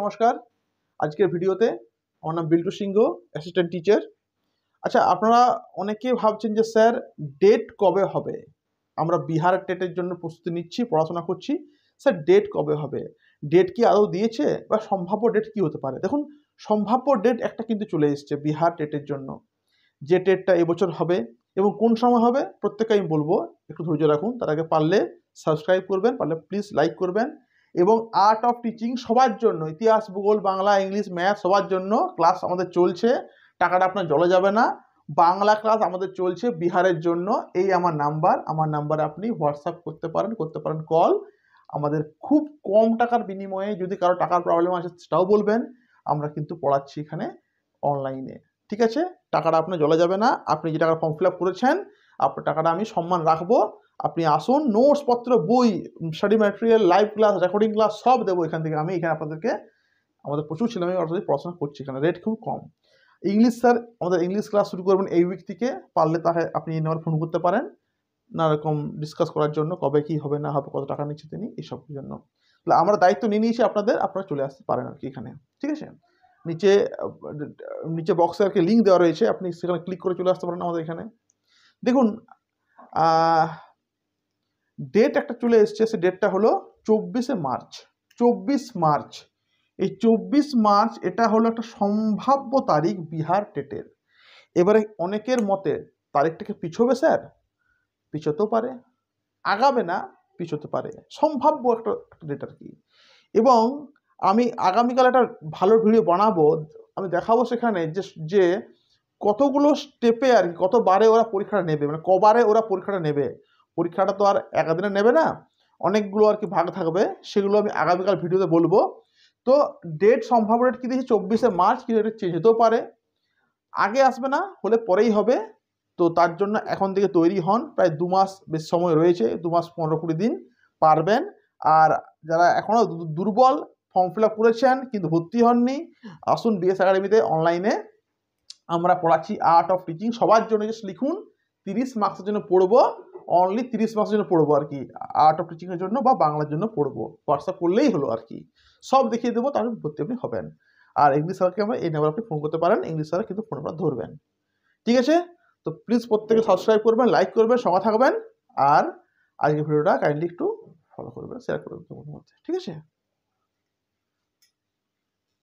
নমস্কার আজকের ভিডিওতে আমার নাম বিল্টু সিংহ অ্যাসিস্ট্যান্ট টিচার আচ্ছা আপনারা অনেকে ভাবছেন যে স্যার ডেট কবে হবে আমরা বিহার টেটের জন্য প্রস্তুতি নিচ্ছি পড়াশোনা করছি স্যার ডেট কবে হবে ডেট কি আদৌ দিয়েছে বা সম্ভাব্য ডেট কি হতে পারে দেখুন সম্ভাব্য ডেট একটা কিন্তু চলে এসছে বিহার টেটের জন্য যে টেটটা এবছর হবে এবং কোন সময় হবে প্রত্যেকে আমি বলবো একটু ধৈর্য রাখুন তার আগে পারলে সাবস্ক্রাইব করবেন পারলে প্লিজ লাইক করবেন এবং আর্ট অফ টিচিং সবার জন্য ইতিহাস ভূগোল বাংলা ইংলিশ ম্যাথ সবার জন্য ক্লাস আমাদের চলছে টাকাটা আপনার জলে যাবে না বাংলা ক্লাস আমাদের চলছে বিহারের জন্য এই আমার নাম্বার আমার নাম্বারে আপনি হোয়াটসঅ্যাপ করতে পারেন করতে পারেন কল আমাদের খুব কম টাকার বিনিময়ে যদি কারো টাকার প্রবলেম আছে সেটাও বলবেন আমরা কিন্তু পড়াচ্ছি এখানে অনলাইনে ঠিক আছে টাকাটা আপনার জলে যাবে না আপনি যে টাকার ফর্ম ফিল আপ করেছেন আপনার টাকাটা আমি সম্মান রাখবো আপনি আসুন নোটসপত্র বই study material live class recording class সব দেবো এখান থেকে আমি এখানে আপনাদেরকে আমাদের প্রচুর ছিলাম অর্থাৎ পড়াশোনা করছি এখানে রেট খুব কম ইংলিশ স্যার আমাদের ইংলিশ ক্লাস শুরু করবেন এই উইক থেকে পারলে তাকে আপনি এই নাম্বার ফোন করতে পারেন নানারকম ডিসকাস করার জন্য কবে কি হবে না হবে কত টাকা নিচ্ছে তিনি এইসব জন্য তাহলে আমরা দায়িত্ব নিয়ে নিয়েছি আপনাদের আপনারা চলে আসতে পারেন আর কি এখানে ঠিক আছে নিচে নিচে বক্সে আর কি লিঙ্ক দেওয়া রয়েছে আপনি সেখানে ক্লিক করে চলে আসতে পারেন আমাদের এখানে দেখুন ডেট একটা চলে এসছে সে ডেটটা হলো চব্বিশে মার্চ চব্বিশ মার্চ এই চব্বিশ মার্চ এটা হলো একটা সম্ভাব্য তারিখ বিহার টেটের এবারে অনেকের মতে তারিখটাকে পিছবে স্যার পিছোতেও পারে আগাবে না পিছোতে পারে সম্ভাব্য একটা ডেট আর কি এবং আমি আগামীকাল একটা ভালো ভিডিও বানাবো আমি দেখাবো সেখানে যে যে কতগুলো স্টেপে আর কি কতবারে ওরা পরীক্ষাটা নেবে মানে কবারে ওরা পরীক্ষাটা নেবে পরীক্ষাটা তো আর একাদিনে নেবে না অনেকগুলো আর কি ভাগ থাকবে সেগুলো আমি আগামীকাল ভিডিওতে বলবো তো ডেট সম্ভাব্য ডেট কী দিয়েছে চব্বিশে মার্চ কিন্তু এটা চেঞ্জ হতেও পারে আগে আসবে না হলে পরেই হবে তো তার জন্য এখন থেকে তৈরি হন প্রায় দু মাস বেশ সময় রয়েছে দু মাস পনেরো কুড়ি দিন পারবেন আর যারা এখনও দুর্বল ফর্ম ফিল আপ করেছেন কিন্তু ভর্তি হননি আসুন বিএস একাডেমিতে অনলাইনে আমরা পড়াচ্ছি আর্ট অফ টিচিং সবার জন্য জাস্ট লিখুন তিরিশ মার্কসের জন্য পড়বো অনলি তিরিশ মার্কসের জন্য পড়বো আর কি আর্ট অফ টিচিংয়ের জন্য বা বাংলার জন্য পড়বো হোয়াটসঅ্যাপ করলেই হলো আর কি সব দেখিয়ে দেবো তাহলে ভর্তি আপনি হবেন আর ইংলিশ স্যারকে আমরা এই নাম্বার আপনি ফোন করতে পারেন ইংলিশ স্যার কিন্তু ফোন আপনারা ধরবেন ঠিক আছে তো প্লিজ প্রত্যেকে সাবস্ক্রাইব করবেন লাইক করবেন সঙ্গে থাকবেন আর আজকের ভিডিওটা কাইন্ডলি একটু ফলো করবেন শেয়ার করবেন তোমাদের মধ্যে ঠিক আছে